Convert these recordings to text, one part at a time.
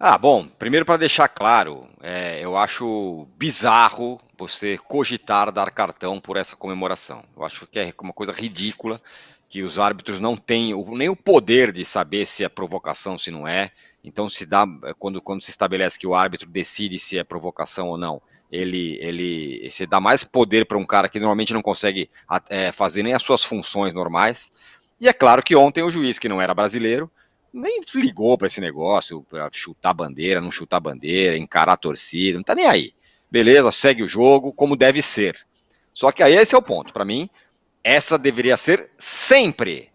Ah, bom, primeiro para deixar claro, é, eu acho bizarro você cogitar dar cartão por essa comemoração. Eu acho que é uma coisa ridícula que os árbitros não têm nem o poder de saber se é provocação, se não é. Então, se dá é, quando, quando se estabelece que o árbitro decide se é provocação ou não, ele ele se dá mais poder para um cara que normalmente não consegue é, fazer nem as suas funções normais. E é claro que ontem o juiz que não era brasileiro nem ligou para esse negócio, para chutar bandeira, não chutar bandeira, encarar a torcida, não tá nem aí. Beleza, segue o jogo como deve ser. Só que aí esse é o ponto, para mim, essa deveria ser sempre,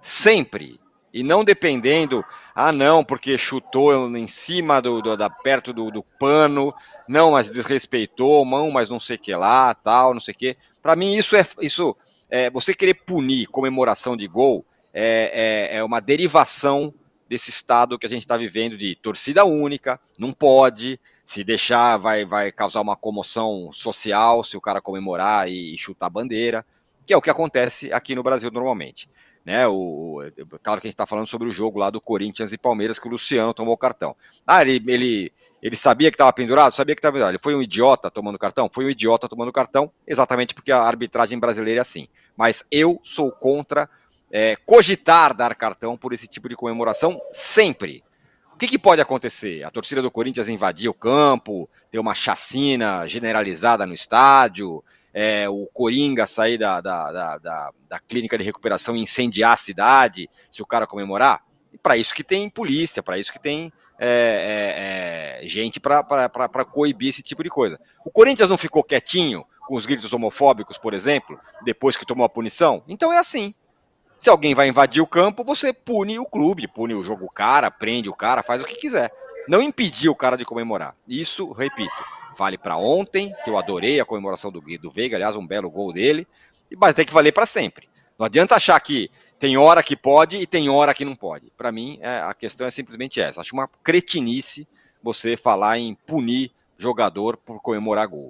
sempre, e não dependendo, ah não, porque chutou em cima do, do da perto do, do, pano, não, mas desrespeitou, mão, mas não sei que lá, tal, não sei que. Para mim isso é isso é, você querer punir comemoração de gol é, é, é uma derivação desse estado que a gente está vivendo de torcida única, não pode, se deixar vai, vai causar uma comoção social se o cara comemorar e, e chutar a bandeira, que é o que acontece aqui no Brasil normalmente. Né, o, claro que a gente está falando sobre o jogo lá do Corinthians e Palmeiras, que o Luciano tomou o cartão. Ah, ele, ele, ele sabia que estava pendurado? Sabia que estava pendurado. Ele foi um idiota tomando cartão? Foi um idiota tomando cartão, exatamente porque a arbitragem brasileira é assim. Mas eu sou contra é, cogitar dar cartão por esse tipo de comemoração sempre. O que, que, pode acontecer? A torcida do Corinthians invadir o campo, ter uma chacina generalizada no estádio, é, o Coringa sair da, da, da, da, da clínica de recuperação e incendiar a cidade se o cara comemorar? para isso que tem polícia, para isso que tem é, é, é, gente para coibir esse tipo de coisa. O Corinthians não ficou quietinho com os gritos homofóbicos, por exemplo, depois que tomou a punição? Então é assim. Se alguém vai invadir o campo, você pune o clube, pune o jogo cara, prende o cara, faz o que quiser. Não impedir o cara de comemorar. Isso, repito, vale para ontem, que eu adorei a comemoração do, do Veiga, aliás, um belo gol dele, E mas tem que valer para sempre. Não adianta achar que tem hora que pode e tem hora que não pode. Para mim, é, a questão é simplesmente essa. Acho uma cretinice você falar em punir jogador por comemorar gol.